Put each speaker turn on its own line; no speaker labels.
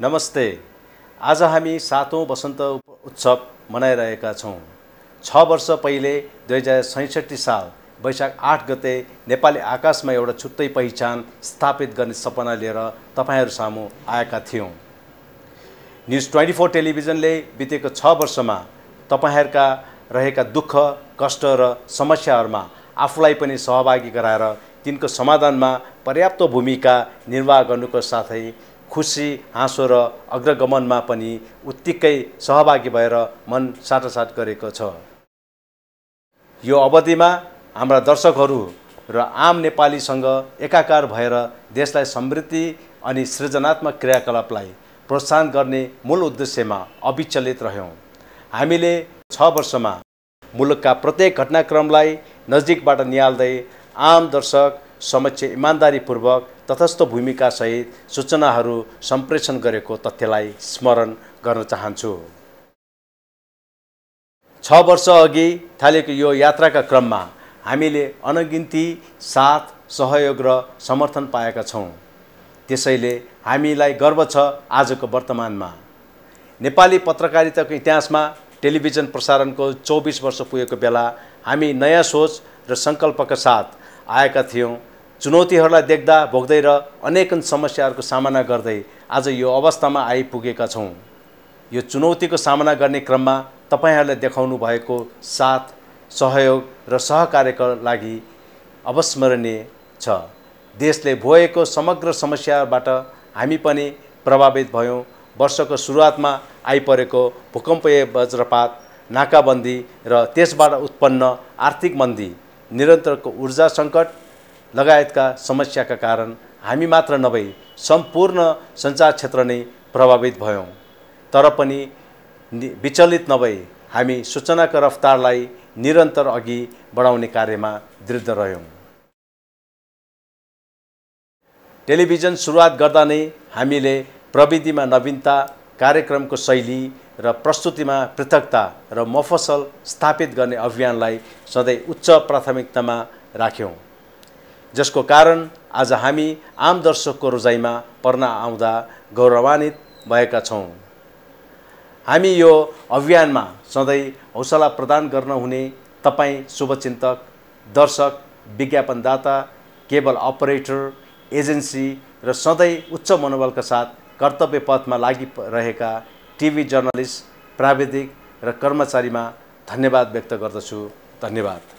नमस्ते आज हामी सातौँ वसन्त उत्सव मनाइरहेका छौँ छ वर्ष पहिले दुई हजार सैसठी साल वैशाख आठ गते नेपाली आकाशमा एउटा छुट्टै पहिचान स्थापित गर्ने सपना लिएर तपाईँहरू सामु आएका थियौँ न्युज ट्वेन्टी फोर टेलिभिजनले बितेको छ वर्षमा तपाईँहरूका रहेका दुःख कष्ट र समस्याहरूमा आफूलाई पनि सहभागी गराएर तिनको समाधानमा पर्याप्त भूमिका निर्वाह गर्नुको साथै खुसी हाँसो र अग्रगमनमा पनि उत्तिकै सहभागी भएर मन साटासाट गरेको छ यो अवधिमा हाम्रा दर्शकहरू र आम नेपालीसँग एकाकार भएर देशलाई समृद्धि अनि सृजनात्मक क्रियाकलापलाई प्रोत्साहन गर्ने मूल उद्देश्यमा अविचलित रह्यौँ हामीले छ वर्षमा मुलुकका प्रत्येक घटनाक्रमलाई नजिकबाट निहाल्दै आम दर्शक समक्ष इमान्दारीपूर्वक तथस्थ सहित सूचनाहरू सम्प्रेषण गरेको तथ्यलाई स्मरण गर्न चाहन्छु छ वर्ष अघि थालेको यो यात्राका क्रममा हामीले अनगिन्ती साथ सहयोग र समर्थन पाएका छौँ त्यसैले हामीलाई गर्व छ आजको वर्तमानमा नेपाली पत्रकारिताको इतिहासमा टेलिभिजन प्रसारणको चौबिस वर्ष पुगेको बेला हामी नयाँ सोच र सङ्कल्पका साथ आएका थियौँ चुनौतीहरूलाई देख्दा भोग्दै र अनेकन समस्याहरूको सामना गर्दै आज यो अवस्थामा आइपुगेका छौँ यो चुनौतीको सामना गर्ने क्रममा तपाईँहरूले देखाउनु भएको साथ सहयोग र सहकार्यका लागि अवस्मरणीय छ देशले भोएको समग्र समस्याबाट हामी पनि प्रभावित भयौँ वर्षको सुरुवातमा आइपरेको भूकम्पीय वज्रपात नाकाबन्दी र त्यसबाट उत्पन्न आर्थिक मन्दी निरन्तरको ऊर्जा सङ्कट लगायतका समस्याका कारण हामी मात्र नभई सम्पूर्ण सञ्चार क्षेत्र नै प्रभावित भयौँ तर पनि विचलित नभई हामी सूचनाको रफ्तारलाई निरन्तर अघि बढाउने कार्यमा दृढ रह्यौँ टेलिभिजन सुरुवात गर्दा नै हामीले प्रविधिमा नवीनता कार्यक्रमको शैली र प्रस्तुतिमा पृथकता र मफसल स्थापित गर्ने अभियानलाई सधैँ उच्च प्राथमिकतामा राख्यौँ जसको कारण आज हामी आम दर्शकको रोजाइमा पर्न आउँदा गौरवान्वित भएका छौँ हामी यो अभियानमा सधैँ हौसला प्रदान गर्न हुने तपाईँ शुभचिन्तक दर्शक विज्ञापनदाता केबल अपरेटर एजेन्सी र सधैँ उच्च मनोबलका साथ कर्तव्य पथमा लागि रहेका टिभी जर्नलिस्ट प्राविधिक र कर्मचारीमा धन्यवाद व्यक्त गर्दछु धन्यवाद